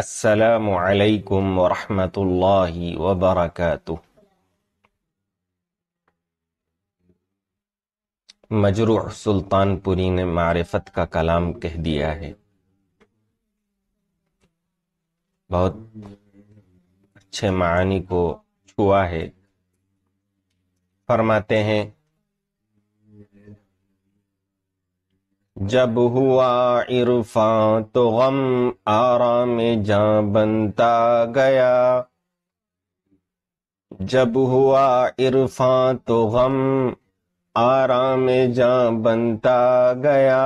আসসালামু আলাইকুম मजरूह सुल्तानपुरी ने मारिफत का कलाम कह दिया है बहुत अच्छे मानी को छुआ है फरमाते हैं जब हुआ इरफा तो गम आराम जा बनता गया जब हुआ इरफा तो गम आराम जा बनता गया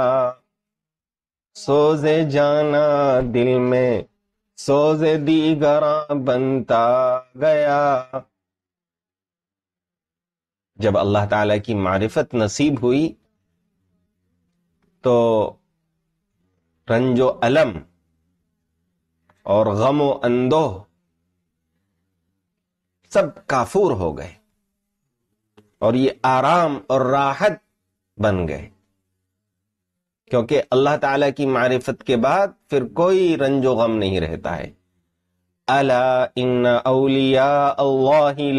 सोजे जाना दिल में सोजे दीगरा बनता गया जब अल्लाह ताला की मारिफत नसीब हुई तो रंजो अलम और गमो अंदो सब काफूर हो गए और ये आराम और राहत बन गए क्योंकि अल्लाह ताला की मारिफत के बाद फिर कोई रंजो गम नहीं रहता है अला इन अलिया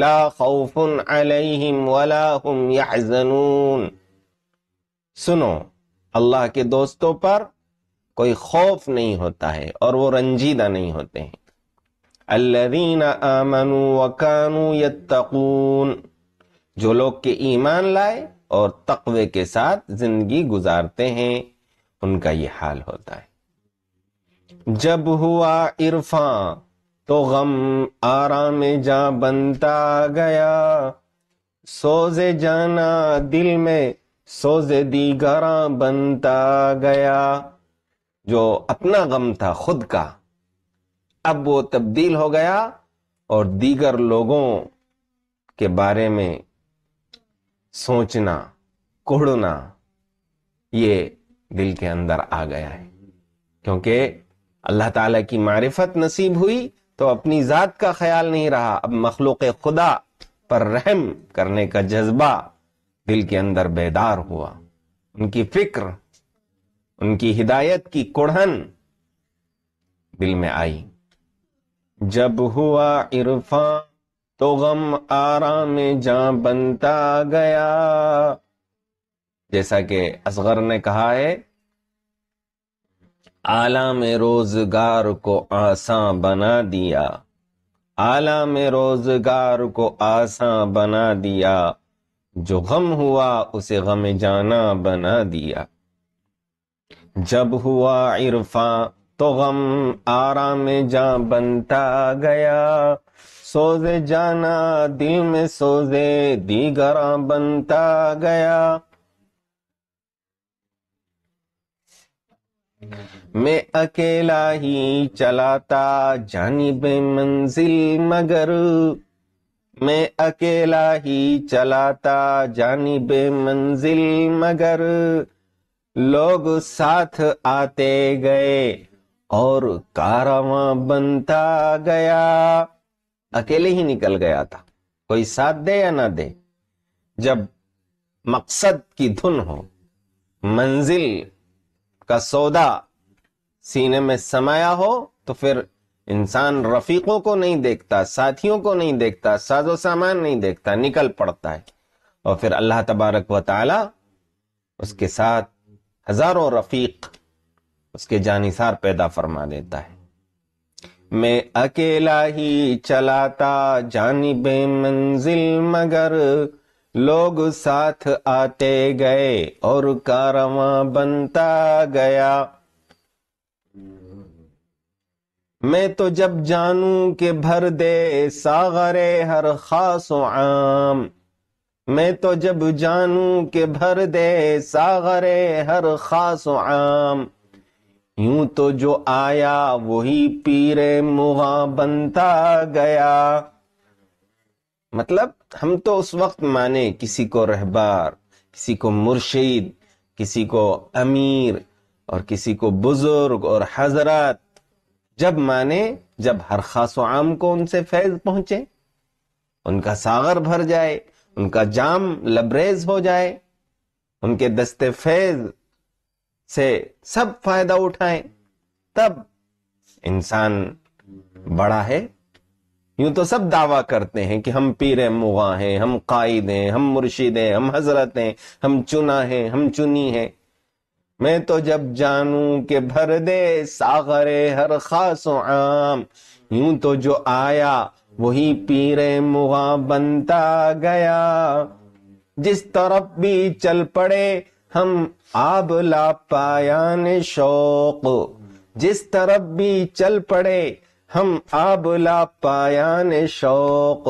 ला खौफुन अलैहिम सुनो अल्लाह के दोस्तों पर कोई खौफ नहीं होता है और वो रंजीदा नहीं होते हैं अल्लादीन आमनु वकानु यत्तकून जो लोग के ईमान लाए और तकवे के साथ जिंदगी गुजारते हैं उनका ये हाल होता है जब हुआ इरफा तो गम आरा में जा बनता गया सोजे जाना दिल में सोजे दीगरा बनता गया जो अपना गम था खुद का अब वो तब्दील हो गया और दीगर लोगों के बारे में सोचना कुड़ना ये दिल के अंदर आ गया है क्योंकि अल्लाह ताला की मारिफत नसीब हुई तो अपनी ज़ात का ख्याल नहीं रहा अब मखलूक खुदा पर रहम करने का जज्बा दिल के अंदर बेदार हुआ उनकी फिक्र उनकी हिदायत की कुढ़न दिल में आई जब हुआ इरफा तो गम आरा में जा बनता गया जैसा कि असगर ने कहा है आला में रोजगार को आसान बना दिया आला में रोजगार को आसान बना दिया जो गम हुआ उसे गम जाना बना दिया जब हुआ इरफा तो गम आरा में जा बनता गया सोजे जाना दिल में सोजे दीगरा बनता गया मैं अकेला ही चलाता जानी बे मंजिल मगर मैं अकेला ही चलाता जानी बे मंजिल मगर लोग साथ आते गए और कारवा बनता गया अकेले ही निकल गया था कोई साथ दे या ना दे जब मकसद की धुन हो मंजिल का सौदा सीने में समाया हो तो फिर इंसान रफीकों को नहीं देखता साथियों को नहीं देखता साजो सामान नहीं देखता निकल पड़ता है और फिर अल्लाह तबारक व ताला उसके साथ हजारों रफीक उसके जानिसार पैदा फरमा देता है मैं अकेला ही चलाता जानब मंजिल मगर लोग साथ आते गए और कारवां बनता गया मैं तो जब जानू के भर दे सागरे हर खास आम मैं तो जब जानू के भर दे सागरे हर खास आम यूं तो जो आया वही पीरे मुगा बनता गया मतलब हम तो उस वक्त माने किसी को रहबार किसी को मुर्शीद किसी को अमीर और किसी को बुजुर्ग और हजरत जब माने जब हर खास आम को उनसे फैज पहुंचे उनका सागर भर जाए उनका जाम लबरेज हो जाए उनके दस्ते फैज से सब फायदा उठाए तब इंसान बड़ा है यूं तो सब दावा करते हैं कि हम पीर मुगा हैं हम कायद हैं हम मुर्शिद हैं हम हजरत हैं हम चुना हैं हम चुनी हैं मैं तो जब जानू के भर दे सागरे हर खास आम यूं तो जो आया वही पीरे मुहा बनता गया जिस तरफ भी चल पड़े हम आब ला शौक जिस तरफ भी चल पड़े हम आब ला शौक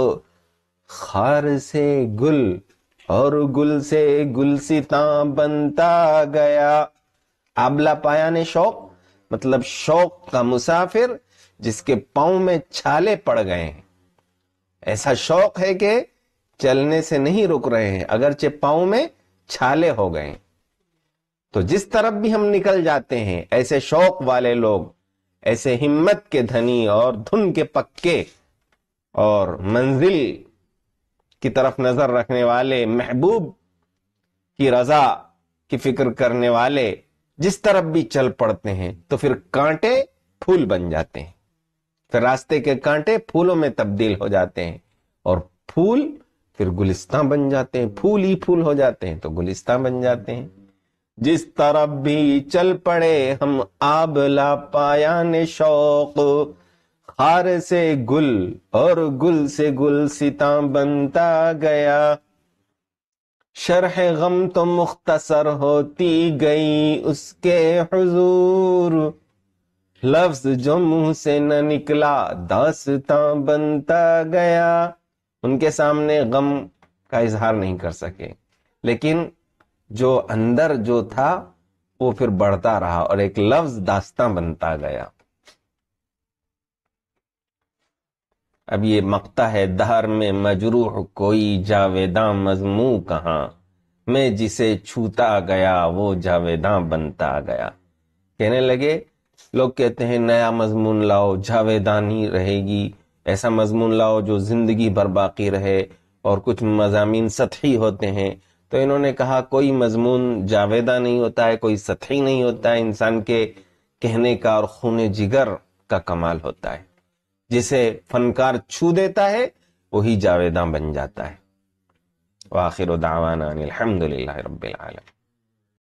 खार से गुल और गुल से गुलसिता बनता गया आबला पाया ने शौक मतलब शौक का मुसाफिर जिसके पाओ में छाले पड़ गए हैं ऐसा शौक है कि चलने से नहीं रुक रहे हैं अगरचे पाओ में छाले हो गए तो जिस तरफ भी हम निकल जाते हैं ऐसे शौक वाले लोग ऐसे हिम्मत के धनी और धुन के पक्के और मंजिल की तरफ नजर रखने वाले महबूब की रजा की फिक्र करने वाले जिस तरफ भी चल पड़ते हैं तो फिर कांटे फूल बन जाते हैं फिर रास्ते के कांटे फूलों में तब्दील हो जाते हैं और फूल फिर गुलिस्तां बन जाते हैं फूल ही फूल हो जाते हैं तो गुलिस्तां बन जाते हैं जिस तरफ भी चल पड़े हम आबला पाया ने शौक खार से गुल और गुल से गुल सीता बनता गया शरह गम तो मुख्तसर होती गई उसके हुजूर लफ्ज जो मुंह से न निकला दासता बनता गया उनके सामने गम का इजहार नहीं कर सके लेकिन जो अंदर जो था वो फिर बढ़ता रहा और एक लफ्ज दास्तां बनता गया अब ये मकता है दहर में मजरूह कोई जावेदा मजमू कहाँ मैं जिसे छूता गया वो जावेदा बनता गया कहने लगे लोग कहते हैं नया मजमून लाओ जावेदानी रहेगी ऐसा मजमून लाओ जो जिंदगी भर बाकी रहे और कुछ मजामी सतही होते हैं तो इन्होंने कहा कोई मजमून जावेदा नहीं होता है कोई सतही नहीं होता है इंसान के कहने का और खून जिगर का कमाल होता है जिसे फनकार छू देता है वही जावेदा बन जाता है वाखिर दावाना अलहमदिल्ला रबालम